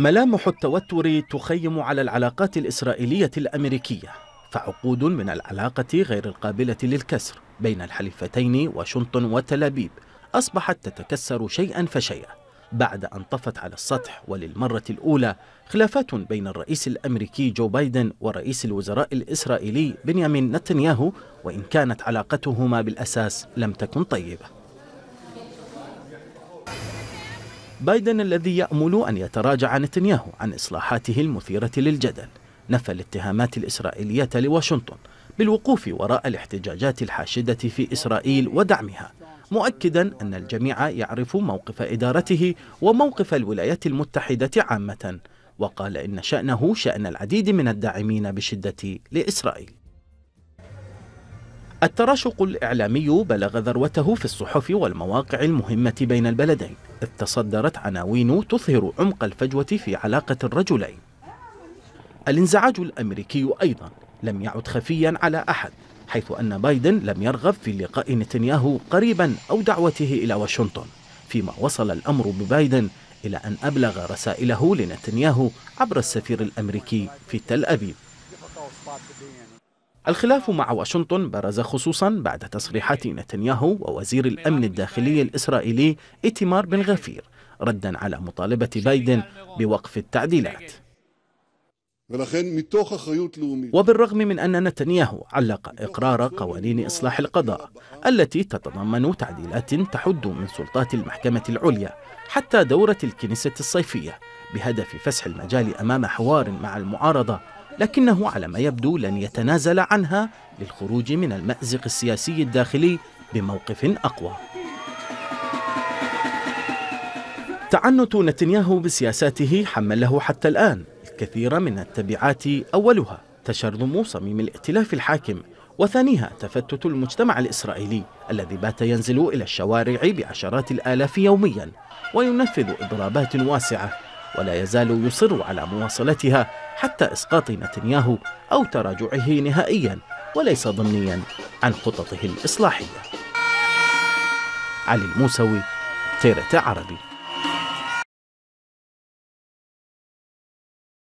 ملامح التوتر تخيم على العلاقات الإسرائيلية الأمريكية فعقود من العلاقة غير القابلة للكسر بين الحليفتين واشنطن وتل أبيب أصبحت تتكسر شيئا فشيئا بعد أن طفت على السطح وللمرة الأولى خلافات بين الرئيس الأمريكي جو بايدن ورئيس الوزراء الإسرائيلي بنيامين نتنياهو وإن كانت علاقتهما بالأساس لم تكن طيبة بايدن الذي يأمل أن يتراجع نتنياهو عن إصلاحاته المثيرة للجدل نفى الاتهامات الإسرائيلية لواشنطن بالوقوف وراء الاحتجاجات الحاشدة في إسرائيل ودعمها مؤكدا أن الجميع يعرف موقف إدارته وموقف الولايات المتحدة عامة وقال إن شأنه شأن العديد من الداعمين بشدة لإسرائيل التراشق الإعلامي بلغ ذروته في الصحف والمواقع المهمة بين البلدين إذ تصدرت عناوين تظهر عمق الفجوة في علاقة الرجلين الانزعاج الأمريكي أيضا لم يعد خفيا على أحد حيث أن بايدن لم يرغب في لقاء نتنياهو قريبا أو دعوته إلى واشنطن فيما وصل الأمر ببايدن إلى أن أبلغ رسائله لنتنياهو عبر السفير الأمريكي في تل أبيب الخلاف مع واشنطن برز خصوصا بعد تصريحات نتنياهو ووزير الأمن الداخلي الإسرائيلي إتمار بن غفير ردا على مطالبة بايدن بوقف التعديلات وبالرغم من أن نتنياهو علق إقرار قوانين إصلاح القضاء التي تتضمن تعديلات تحد من سلطات المحكمة العليا حتى دورة الكنيسة الصيفية بهدف فسح المجال أمام حوار مع المعارضة لكنه على ما يبدو لن يتنازل عنها للخروج من المأزق السياسي الداخلي بموقف أقوى تعنت نتنياهو بسياساته حمله حتى الآن الكثير من التبعات أولها تشرذم صميم الائتلاف الحاكم وثانيها تفتت المجتمع الإسرائيلي الذي بات ينزل إلى الشوارع بعشرات الآلاف يوميا وينفذ إضرابات واسعة ولا يزال يصر على مواصلتها حتى إسقاط نتنياهو أو تراجعه نهائيا وليس ضمنيا عن خططه الإصلاحية علي الموسوي ثيرة عربي